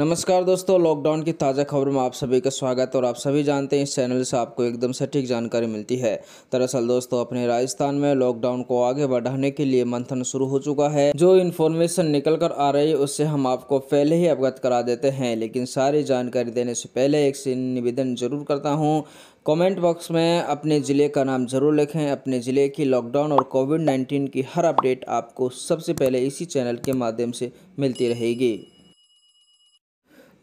नमस्कार दोस्तों लॉकडाउन की ताज़ा खबर में आप सभी का स्वागत और आप सभी जानते हैं इस चैनल से आपको एकदम सटीक जानकारी मिलती है दरअसल दोस्तों अपने राजस्थान में लॉकडाउन को आगे बढ़ाने के लिए मंथन शुरू हो चुका है जो इन्फॉर्मेशन निकल कर आ रही है उससे हम आपको पहले ही अवगत करा देते हैं लेकिन सारी जानकारी देने से पहले एक से निवेदन जरूर करता हूँ कमेंट बॉक्स में अपने ज़िले का नाम ज़रूर लिखें अपने ज़िले की लॉकडाउन और कोविड 19 की हर अपडेट आपको सबसे पहले इसी चैनल के माध्यम से मिलती रहेगी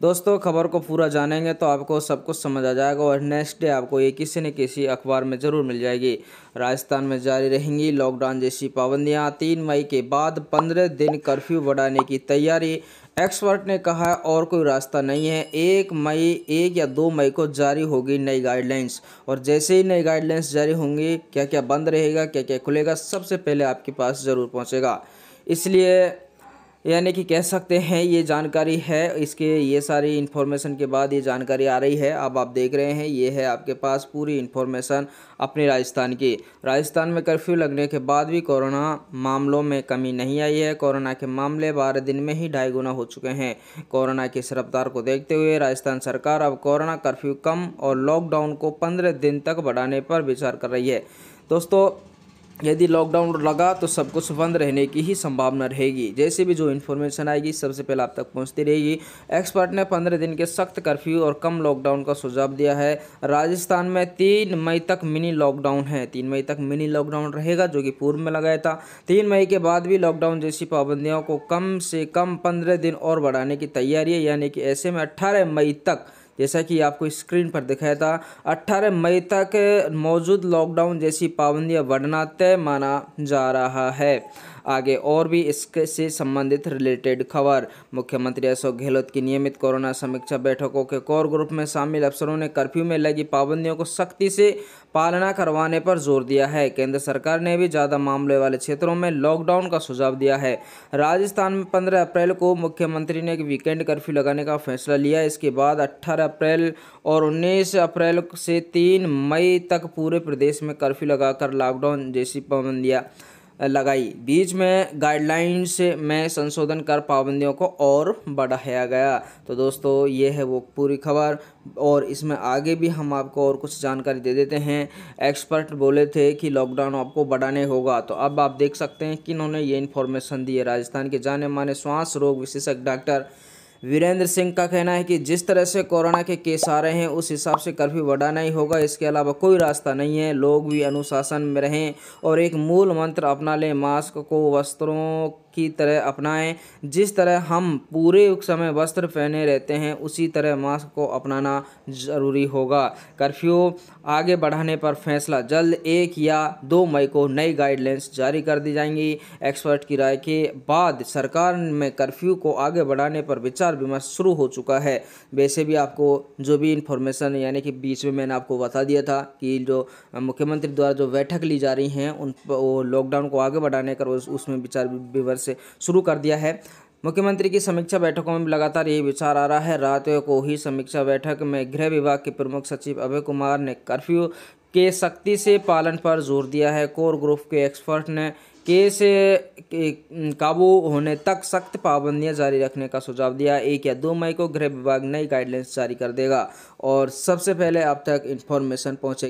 दोस्तों खबर को पूरा जानेंगे तो आपको सब कुछ समझ आ जाएगा और नेक्स्ट डे आपको ये किसी न किसी अखबार में ज़रूर मिल जाएगी राजस्थान में जारी रहेंगी लॉकडाउन जैसी पाबंदियाँ तीन मई के बाद पंद्रह दिन कर्फ्यू बढ़ाने की तैयारी एक्सपर्ट ने कहा और कोई रास्ता नहीं है एक मई एक या दो मई को जारी होगी नई गाइडलाइंस और जैसे ही नई गाइडलाइंस जारी होंगी क्या क्या बंद रहेगा क्या क्या खुलेगा सबसे पहले आपके पास ज़रूर पहुँचेगा इसलिए यानी कि कह सकते हैं ये जानकारी है इसके ये सारी इन्फॉर्मेशन के बाद ये जानकारी आ रही है अब आप देख रहे हैं ये है आपके पास पूरी इन्फॉर्मेशन अपने राजस्थान की राजस्थान में कर्फ्यू लगने के बाद भी कोरोना मामलों में कमी नहीं आई है कोरोना के मामले बारह दिन में ही ढाई गुना हो चुके हैं कोरोना की रफ्तार को देखते हुए राजस्थान सरकार अब कोरोना कर्फ्यू कम और लॉकडाउन को पंद्रह दिन तक बढ़ाने पर विचार कर रही है दोस्तों यदि लॉकडाउन लगा तो सब कुछ बंद रहने की ही संभावना रहेगी जैसे भी जो इन्फॉर्मेशन आएगी सबसे पहले आप तक पहुंचती रहेगी एक्सपर्ट ने पंद्रह दिन के सख्त कर्फ्यू और कम लॉकडाउन का सुझाव दिया है राजस्थान में तीन मई तक मिनी लॉकडाउन है तीन मई तक मिनी लॉकडाउन रहेगा जो कि पूर्व में लगाया था तीन मई के बाद भी लॉकडाउन जैसी पाबंदियों को कम से कम पंद्रह दिन और बढ़ाने की तैयारी है यानी कि ऐसे में अट्ठारह मई तक जैसा कि आपको स्क्रीन पर दिखाया था 18 मई तक मौजूद लॉकडाउन जैसी पाबंदियां बढ़ना तय माना जा रहा है आगे और भी इसके से संबंधित रिलेटेड खबर मुख्यमंत्री अशोक गहलोत की नियमित कोरोना समीक्षा बैठकों के कोर ग्रुप में शामिल अफसरों ने कर्फ्यू में लगी पाबंदियों को सख्ती से पालना करवाने पर जोर दिया है केंद्र सरकार ने भी ज़्यादा मामले वाले क्षेत्रों में लॉकडाउन का सुझाव दिया है राजस्थान में पंद्रह अप्रैल को मुख्यमंत्री ने एक वीकेंड कर्फ्यू लगाने का फैसला लिया इसके बाद अट्ठारह अप्रैल और उन्नीस अप्रैल से तीन मई तक पूरे प्रदेश में कर्फ्यू लगाकर लॉकडाउन जैसी पाबंदियाँ लगाई बीच में गाइडलाइंस में संशोधन कर पाबंदियों को और बढ़ाया गया तो दोस्तों ये है वो पूरी खबर और इसमें आगे भी हम आपको और कुछ जानकारी दे देते हैं एक्सपर्ट बोले थे कि लॉकडाउन आपको बढ़ाने होगा तो अब आप देख सकते हैं कि इन्होंने ये इन्फॉर्मेशन दी है राजस्थान के जाने माने श्वास रोग विशेषज्ञ डॉक्टर वीरेंद्र सिंह का कहना है कि जिस तरह से कोरोना के केस आ रहे हैं उस हिसाब से कर्फ्यू बढ़ाना ही होगा इसके अलावा कोई रास्ता नहीं है लोग भी अनुशासन में रहें और एक मूल मंत्र अपना लें मास्क को वस्त्रों की तरह अपनाएं जिस तरह हम पूरे समय वस्त्र पहने रहते हैं उसी तरह मास्क को अपनाना ज़रूरी होगा कर्फ्यू आगे बढ़ाने पर फैसला जल्द एक या दो मई को नई गाइडलाइंस जारी कर दी जाएंगी एक्सपर्ट की राय के बाद सरकार में कर्फ्यू को आगे बढ़ाने पर विचार विमर्श शुरू हो चुका है वैसे भी आपको जो भी इन्फॉर्मेशन यानी कि बीच में मैंने आपको बता दिया था कि जो मुख्यमंत्री द्वारा जो बैठक ली जा रही हैं उन लॉकडाउन को आगे बढ़ाने कर उसमें विचार विमर्श से शुरू कर दिया है मुख्यमंत्री की समीक्षा बैठकों में लगातार यही विचार आ रहा है रात को ही समीक्षा बैठक में गृह विभाग के प्रमुख सचिव अभय कुमार ने कर्फ्यू के सख्ती से पालन पर जोर दिया है कोर ग्रुप के एक्सपर्ट ने केस काबू होने तक सख्त पाबंदियां जारी रखने का सुझाव दिया एक या दो मई को गृह विभाग नई गाइडलाइंस जारी कर देगा और सबसे पहले अब तक इन्फॉर्मेशन पहुँचेगी